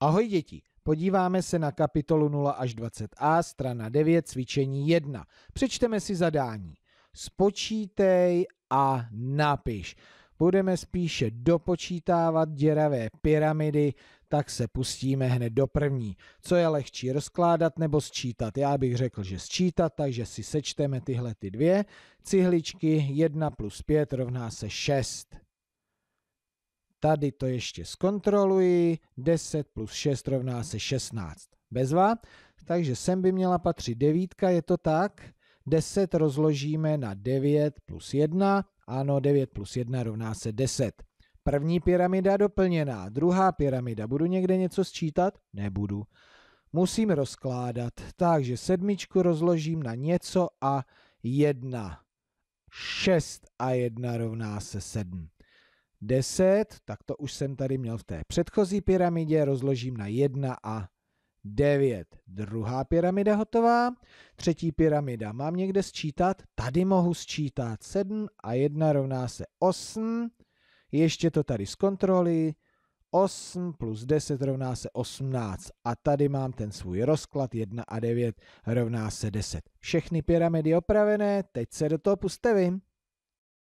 Ahoj děti, podíváme se na kapitolu 0 až 20a, strana 9, cvičení 1. Přečteme si zadání. Spočítej a napiš. Budeme spíše dopočítávat děravé pyramidy, tak se pustíme hned do první. Co je lehčí rozkládat nebo sčítat? Já bych řekl, že sčítat, takže si sečteme tyhle ty dvě. Cihličky 1 plus 5 rovná se 6. Tady to ještě zkontroluji. 10 plus 6 rovná se 16. Bezva. Takže sem by měla patřit devítka, je to tak. 10 rozložíme na 9 plus 1. Ano, 9 plus 1 rovná se 10. První pyramida doplněná, druhá pyramida. Budu někde něco sčítat? Nebudu. Musím rozkládat, takže sedmičku rozložím na něco a 1. 6 a 1 rovná se 7. 10, tak to už jsem tady měl v té předchozí pyramidě, rozložím na 1 a 9. Druhá pyramida hotová, třetí pyramida mám někde sčítat, tady mohu sčítat 7 a 1 rovná se 8, ještě to tady z kontroly, 8 plus 10 rovná se 18 a tady mám ten svůj rozklad 1 a 9 rovná se 10. Všechny pyramidy opravené, teď se do toho puste vy.